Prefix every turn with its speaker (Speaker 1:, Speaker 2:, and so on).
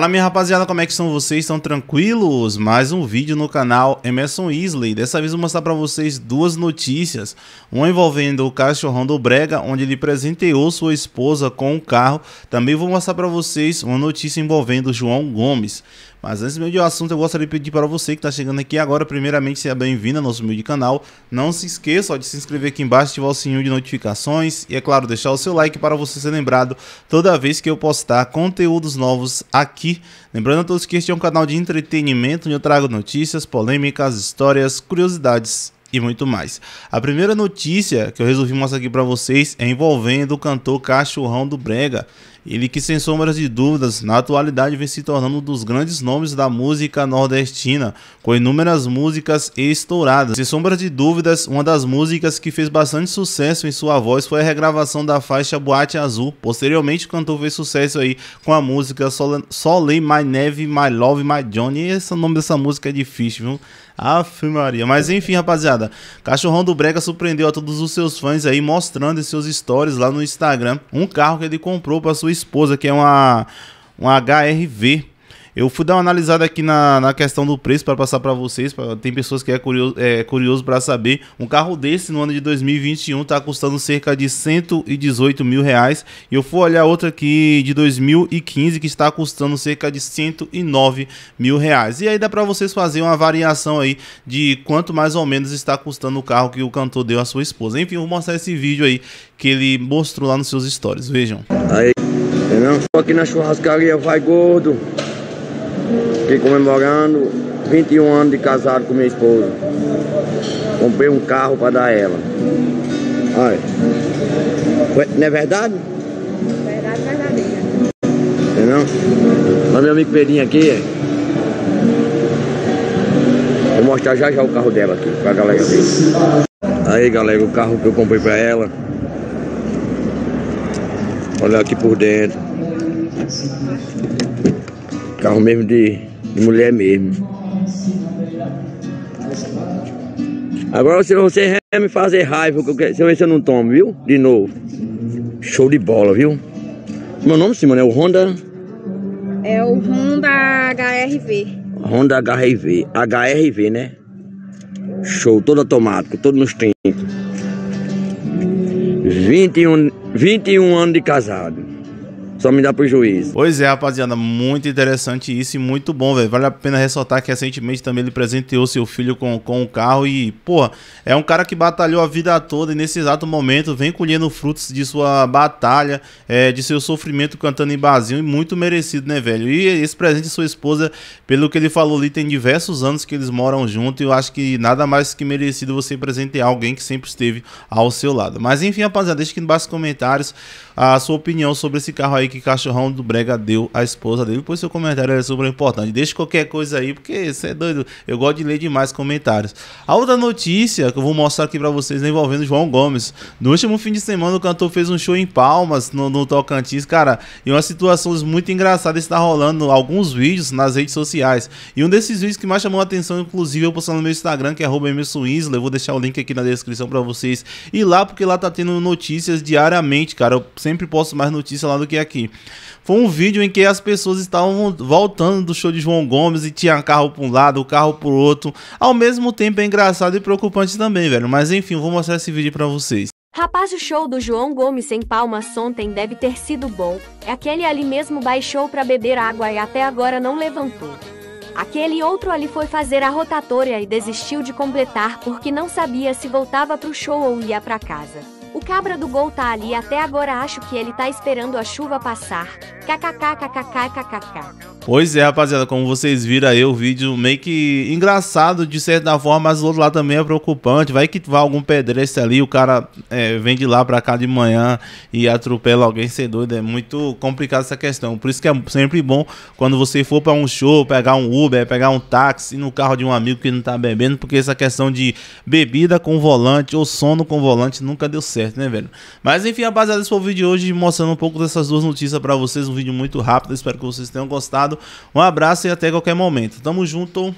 Speaker 1: Fala minha rapaziada, como é que são vocês? Estão tranquilos? Mais um vídeo no canal Emerson Isley. Dessa vez vou mostrar para vocês duas notícias. Uma envolvendo o cachorrão do Brega, onde ele presenteou sua esposa com um carro. Também vou mostrar para vocês uma notícia envolvendo João Gomes. Mas antes mesmo de o assunto, eu gostaria de pedir para você que está chegando aqui agora, primeiramente, seja bem-vindo ao nosso humilde canal. Não se esqueça ó, de se inscrever aqui embaixo, ativar o sininho de notificações e, é claro, deixar o seu like para você ser lembrado toda vez que eu postar conteúdos novos aqui. Lembrando a todos que este é um canal de entretenimento onde eu trago notícias, polêmicas, histórias, curiosidades e muito mais. A primeira notícia que eu resolvi mostrar aqui para vocês é envolvendo o cantor Cachorrão do Brega. Ele que, sem sombras de dúvidas, na atualidade vem se tornando um dos grandes nomes da música nordestina, com inúmeras músicas estouradas. Sem sombras de dúvidas, uma das músicas que fez bastante sucesso em sua voz foi a regravação da faixa Boate Azul. Posteriormente, o cantor fez sucesso aí com a música Soleil, My Neve, My Love, My Johnny. E esse nome dessa música é difícil, viu? Aff, Maria. Mas enfim, rapaziada, Cachorrão do Brega surpreendeu a todos os seus fãs aí, mostrando em seus stories lá no Instagram um carro que ele comprou para sua sua esposa, que é uma, uma HRV. Eu fui dar uma analisada aqui na, na questão do preço para passar para vocês. Pra, tem pessoas que é curioso, é, curioso para saber. Um carro desse no ano de 2021 está custando cerca de 118 mil reais. E eu fui olhar outra aqui de 2015 que está custando cerca de 109 mil reais. E aí dá para vocês fazerem uma variação aí de quanto mais ou menos está custando o carro que o cantor deu à sua esposa. Enfim, vou mostrar esse vídeo aí que ele mostrou lá nos seus stories. Vejam. Aí. Não estou aqui na churrascaria Vai Gordo, fiquei comemorando 21 anos de casado com minha esposa. Comprei um carro para dar ela. Olha. Não é verdade? Verdade verdadeira. Entendeu? É Olha meu amigo Pedrinho aqui, é. vou mostrar já já o carro dela aqui pra galera ver. Aí galera, o carro que eu comprei pra ela. Olha aqui por dentro. Carro mesmo de, de mulher mesmo. Agora se você me fazer raiva, você vê se eu não tomo, viu? De novo. Show de bola, viu? Meu nome, Simone, é o Honda... É o Honda HRV. Honda HRV. HRV, né? Show, todo automático, todo nos 30. 21, 21 anos de casado. Só me dá pro juiz Pois é, rapaziada, muito interessante isso e muito bom, velho. Vale a pena ressaltar que recentemente também ele presenteou seu filho com, com o um carro e, pô, é um cara que batalhou a vida toda e nesse exato momento vem colhendo frutos de sua batalha, é, de seu sofrimento cantando em Basil e muito merecido, né, velho? E esse presente de sua esposa, pelo que ele falou ali, tem diversos anos que eles moram junto e eu acho que nada mais que merecido você presentear alguém que sempre esteve ao seu lado. Mas enfim, rapaziada, deixa aqui embaixo nos comentários a sua opinião sobre esse carro aí que cachorrão do Brega deu à esposa dele, pois seu comentário é super importante. Deixa qualquer coisa aí, porque você é doido. Eu gosto de ler demais comentários. A outra notícia que eu vou mostrar aqui para vocês é envolvendo João Gomes. No último fim de semana, o cantor fez um show em Palmas, no, no Tocantins, cara. E uma situação muito engraçada está rolando alguns vídeos nas redes sociais. E um desses vídeos que mais chamou a atenção, inclusive, eu postei no meu Instagram, que é Isla. Eu vou deixar o link aqui na descrição para vocês. E lá, porque lá tá tendo notícias diariamente, cara. Eu sempre posto mais notícias lá do que aqui aqui. Foi um vídeo em que as pessoas estavam voltando do show de João Gomes e tinha carro para um lado, o carro para outro. Ao mesmo tempo é engraçado e preocupante também, velho. Mas enfim, vou mostrar esse vídeo para vocês. Rapaz, o show do João Gomes em Palmas ontem deve ter sido bom. Aquele ali mesmo baixou para beber água e até agora não levantou. Aquele outro ali foi fazer a rotatória e desistiu de completar porque não sabia se voltava pro show ou ia para casa cabra do gol tá ali até agora acho que ele tá esperando a chuva passar. KKKKKKKK. Pois é, rapaziada, como vocês viram aí, o vídeo meio que engraçado de certa forma, mas o outro lado também é preocupante. Vai que vai algum pedestre ali, o cara é, vem de lá pra cá de manhã e atropela alguém, ser é doido. É muito complicado essa questão. Por isso que é sempre bom quando você for pra um show, pegar um Uber, pegar um táxi no carro de um amigo que não tá bebendo, porque essa questão de bebida com volante ou sono com volante nunca deu certo, né, velho? Mas enfim, rapaziada, esse foi o vídeo de hoje mostrando um pouco dessas duas notícias pra vocês. Um vídeo muito rápido, espero que vocês tenham gostado. Um abraço e até qualquer momento. Tamo junto.